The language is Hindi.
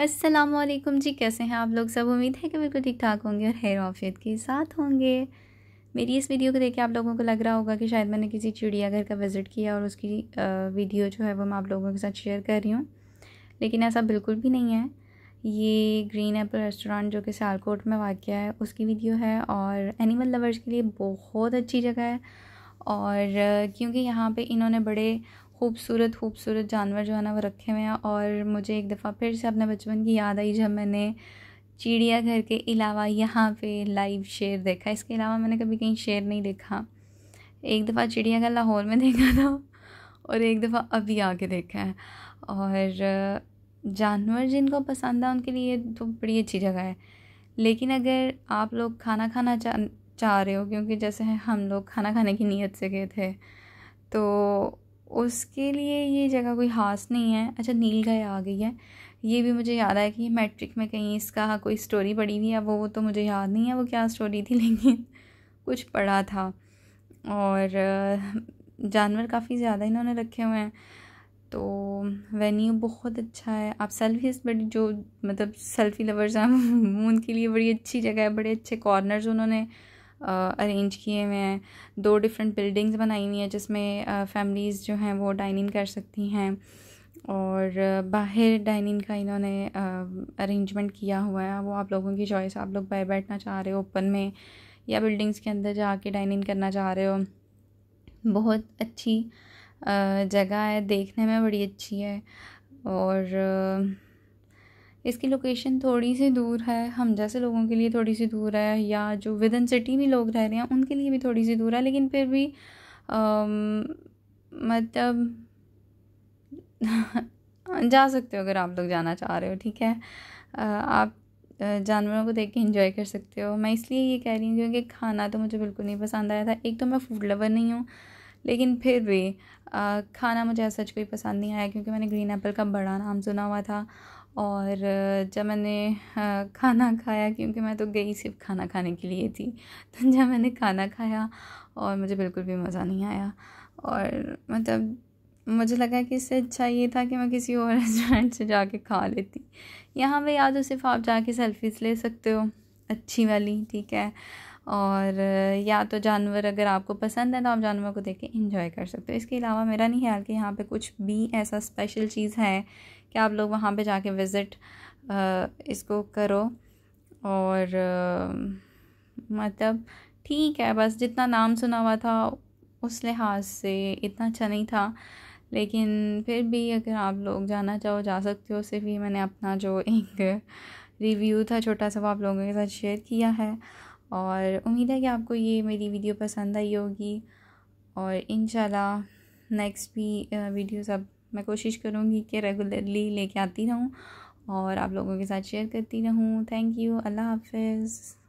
असलम जी कैसे हैं आप लोग सब उम्मीद है कि बिल्कुल ठीक ठाक होंगे और हेयर ऑफियत के साथ होंगे मेरी इस वीडियो को देख के आप लोगों को लग रहा होगा कि शायद मैंने किसी चिड़ियाघर का विज़िट किया और उसकी वीडियो जो है वो मैं आप लोगों के साथ शेयर कर रही हूँ लेकिन ऐसा बिल्कुल भी नहीं है ये ग्रीन एप्पल रेस्टोरेंट जो कि सियालकोट में वाक़ है उसकी वीडियो है और एनिमल लवर्स के लिए बहुत अच्छी जगह है और क्योंकि यहाँ पे इन्होंने बड़े खूबसूरत खूबसूरत जानवर जो है ना वो रखे हुए हैं और मुझे एक दफ़ा फिर से अपने बचपन की याद आई जब मैंने चिड़ियाघर के अलावा यहाँ पे लाइव शेर देखा इसके अलावा मैंने कभी कहीं शेर नहीं देखा एक दफ़ा चिड़ियाघर लाहौर में देखा था और एक दफ़ा अभी आके देखा है और जानवर जिनको पसंद है उनके लिए तो बड़ी अच्छी जगह है लेकिन अगर आप लोग खाना खाना चाह चाह रहे हो क्योंकि जैसे हम लोग खाना खाने की नीयत से गए थे तो उसके लिए ये जगह कोई खास नहीं है अच्छा नील गाय आ गई है ये भी मुझे याद आया कि मैट्रिक में कहीं इसका कोई स्टोरी पढ़ी हुई है वो तो मुझे याद नहीं है वो क्या स्टोरी थी लेकिन कुछ पढ़ा था और जानवर काफ़ी ज़्यादा इन्होंने रखे हुए हैं तो वेन्यू बहुत अच्छा है आप सेल्फीज बड़ी जो मतलब सेल्फ़ी लवर्स हैं उनके लिए बड़ी अच्छी जगह है बड़े अच्छे कॉर्नर्स उन्होंने अरेंज किए हुए हैं दो डिफरेंट बिल्डिंग्स बनाई हुई हैं जिसमें फैमिलीज़ जो हैं वो डाइनिंग कर सकती हैं और बाहर डाइनिंग का इन्होंने अरेंजमेंट किया हुआ है वो आप लोगों की चॉइस आप लोग बाहर बैठना चाह रहे हो ओपन में या बिल्डिंग्स के अंदर जाके डाइनिंग करना चाह रहे हो बहुत अच्छी जगह है देखने में बड़ी अच्छी है और इसकी लोकेशन थोड़ी सी दूर है हम जैसे लोगों के लिए थोड़ी सी दूर है या जो विद इन सिटी में लोग रह रहे हैं उनके लिए भी थोड़ी सी दूर है लेकिन फिर भी um, मतलब जा सकते हो अगर आप लोग जाना चाह रहे हो ठीक है आप जानवरों को देख के इंजॉय कर सकते हो मैं इसलिए ये कह रही हूँ क्योंकि खाना तो मुझे बिल्कुल नहीं पसंद आया था एक तो मैं फूड लवर नहीं हूँ लेकिन फिर भी आ, खाना मुझे सच कोई पसंद नहीं आया क्योंकि मैंने ग्रीन एप्पल का बड़ा नाम सुना हुआ था और जब मैंने खाना खाया क्योंकि मैं तो गई सिर्फ खाना खाने के लिए थी तो जब मैंने खाना खाया और मुझे बिल्कुल भी मज़ा नहीं आया और मतलब मुझे लगा कि इससे अच्छा ये था कि मैं किसी और रेस्टोरेंट से जाके खा लेती यहाँ पे या तो सिर्फ आप जाके सेल्फीज़ ले सकते हो अच्छी वाली ठीक है और या तो जानवर अगर आपको पसंद है तो आप जानवर को देख के इंजॉय कर सकते हो इसके अलावा मेरा नहीं ख्याल कि यहाँ पे कुछ भी ऐसा स्पेशल चीज़ है कि आप लोग वहाँ पे जाके विज़िट इसको करो और मतलब ठीक है बस जितना नाम सुना हुआ था उस लिहाज से इतना अच्छा नहीं था लेकिन फिर भी अगर आप लोग जाना चाहो जा सकते हो सिर्फ ये मैंने अपना जो एक रिव्यू था छोटा सा वो आप लोगों के साथ शेयर किया है और उम्मीद है कि आपको ये मेरी वीडियो पसंद आई होगी और इन नेक्स्ट भी वीडियोस अब मैं कोशिश करूँगी कि रेगुलरली लेके आती रहूँ और आप लोगों के साथ शेयर करती रहूँ थैंक यू अल्लाह हाफिज़